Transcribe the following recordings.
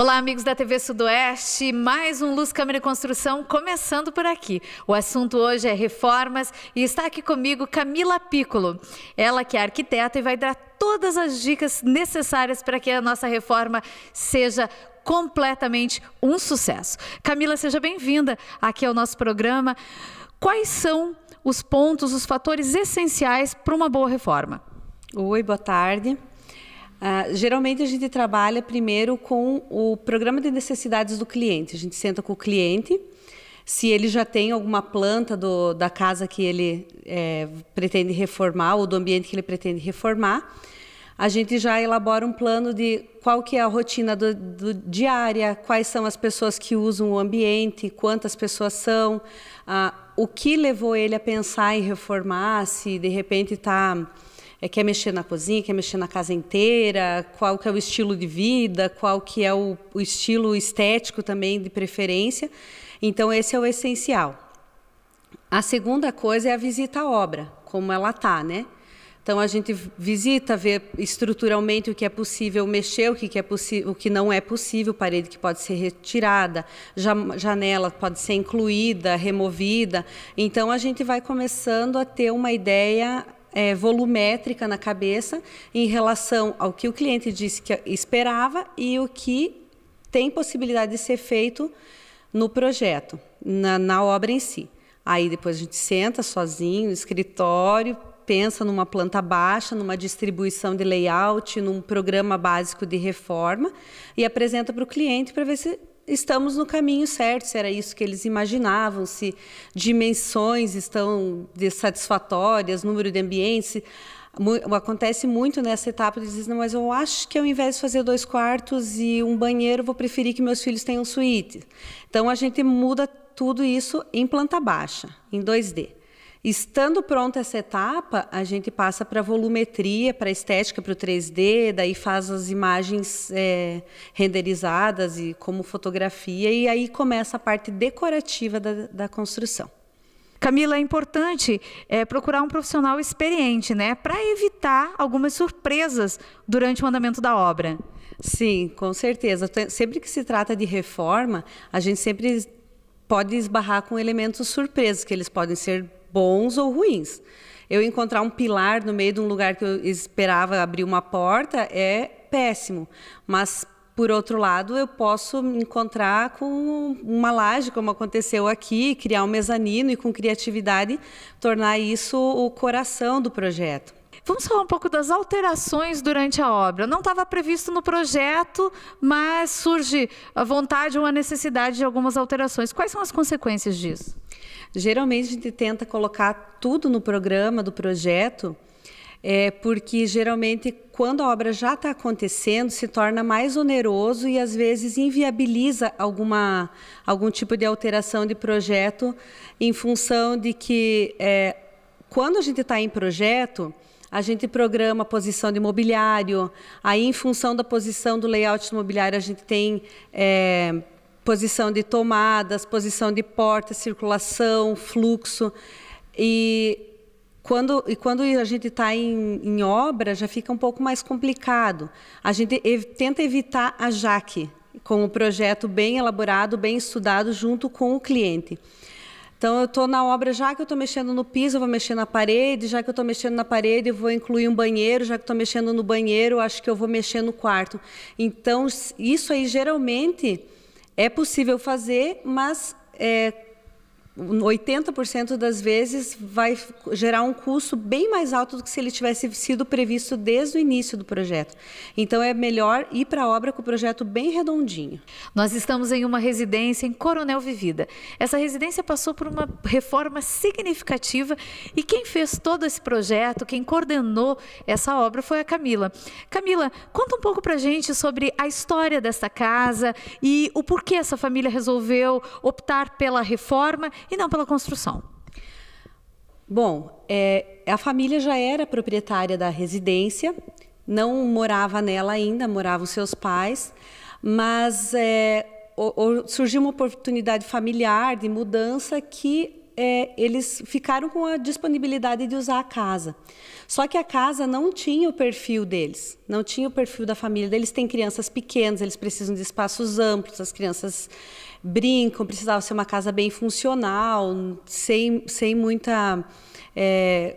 Olá, amigos da TV Sudoeste. Mais um Luz Câmara e Construção começando por aqui. O assunto hoje é reformas e está aqui comigo Camila Piccolo. Ela que é arquiteta e vai dar todas as dicas necessárias para que a nossa reforma seja completamente um sucesso. Camila, seja bem-vinda aqui ao nosso programa. Quais são os pontos, os fatores essenciais para uma boa reforma? Oi, boa tarde. Uh, geralmente a gente trabalha primeiro com o programa de necessidades do cliente. A gente senta com o cliente, se ele já tem alguma planta do, da casa que ele é, pretende reformar ou do ambiente que ele pretende reformar, a gente já elabora um plano de qual que é a rotina do, do, diária, quais são as pessoas que usam o ambiente, quantas pessoas são, ah, o que levou ele a pensar em reformar, se de repente está é, quer mexer na cozinha, quer mexer na casa inteira, qual que é o estilo de vida, qual que é o, o estilo estético também de preferência. Então esse é o essencial. A segunda coisa é a visita à obra, como ela tá, né? Então a gente visita, vê estruturalmente o que é possível mexer, o que, é o que não é possível, parede que pode ser retirada, janela pode ser incluída, removida. Então a gente vai começando a ter uma ideia é, volumétrica na cabeça em relação ao que o cliente disse que esperava e o que tem possibilidade de ser feito no projeto, na, na obra em si. Aí depois a gente senta sozinho no escritório, pensa numa planta baixa, numa distribuição de layout, num programa básico de reforma e apresenta para o cliente para ver se estamos no caminho certo, se era isso que eles imaginavam, se dimensões estão satisfatórias, número de ambientes. Acontece muito nessa etapa de dizer, mas eu acho que ao invés de fazer dois quartos e um banheiro, vou preferir que meus filhos tenham suíte. Então a gente muda tudo isso em planta baixa, em 2D. Estando pronta essa etapa, a gente passa para volumetria, para estética, para o 3D, daí faz as imagens é, renderizadas e como fotografia, e aí começa a parte decorativa da, da construção. Camila, é importante é, procurar um profissional experiente, né? Para evitar algumas surpresas durante o andamento da obra. Sim, com certeza. Sempre que se trata de reforma, a gente sempre pode esbarrar com elementos surpresos, que eles podem ser bons ou ruins. Eu encontrar um pilar no meio de um lugar que eu esperava abrir uma porta é péssimo, mas por outro lado, eu posso me encontrar com uma laje, como aconteceu aqui, criar um mezanino e, com criatividade, tornar isso o coração do projeto. Vamos falar um pouco das alterações durante a obra. Não estava previsto no projeto, mas surge a vontade ou a necessidade de algumas alterações. Quais são as consequências disso? Geralmente a gente tenta colocar tudo no programa do projeto, é, porque geralmente quando a obra já está acontecendo se torna mais oneroso e às vezes inviabiliza alguma algum tipo de alteração de projeto em função de que é, quando a gente está em projeto a gente programa a posição de mobiliário, aí em função da posição do layout do mobiliário a gente tem é, posição de tomadas, posição de porta, circulação, fluxo. E quando, e quando a gente está em, em, obra, já fica um pouco mais complicado. A gente ev tenta evitar a jaque, com o um projeto bem elaborado, bem estudado, junto com o cliente. Então, eu estou na obra, já que eu estou mexendo no piso, eu vou mexer na parede, já que eu estou mexendo na parede, eu vou incluir um banheiro, já que estou mexendo no banheiro, acho que eu vou mexer no quarto. Então, isso aí geralmente é possível fazer, mas é, 80% das vezes vai gerar um custo bem mais alto do que se ele tivesse sido previsto desde o início do projeto. Então é melhor ir para a obra com o projeto bem redondinho. Nós estamos em uma residência em Coronel Vivida. Essa residência passou por uma reforma significativa e quem fez todo esse projeto, quem coordenou essa obra foi a Camila. Camila, conta um pouco para gente sobre a história desta casa e o porquê essa família resolveu optar pela reforma e não pela construção. Bom, é, a família já era proprietária da residência, não morava nela ainda, moravam seus pais, mas é, o, o, surgiu uma oportunidade familiar de mudança que é, eles ficaram com a disponibilidade de usar a casa. Só que a casa não tinha o perfil deles, não tinha o perfil da família. Eles têm crianças pequenas, eles precisam de espaços amplos, as crianças brincam, precisava ser uma casa bem funcional, sem, sem muita é,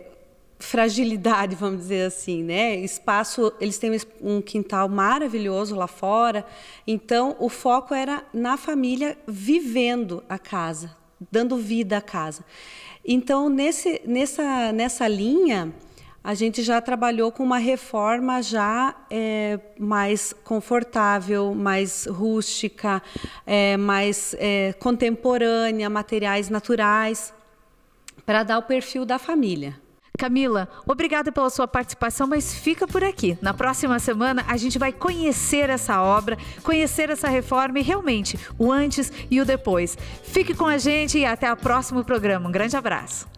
fragilidade, vamos dizer assim, né? Espaço, eles têm um quintal maravilhoso lá fora, então o foco era na família vivendo a casa, dando vida à casa. Então, nesse, nessa, nessa linha, a gente já trabalhou com uma reforma já é, mais confortável, mais rústica, é, mais é, contemporânea, materiais naturais, para dar o perfil da família. Camila, obrigada pela sua participação, mas fica por aqui. Na próxima semana a gente vai conhecer essa obra, conhecer essa reforma e realmente o antes e o depois. Fique com a gente e até o próximo programa. Um grande abraço.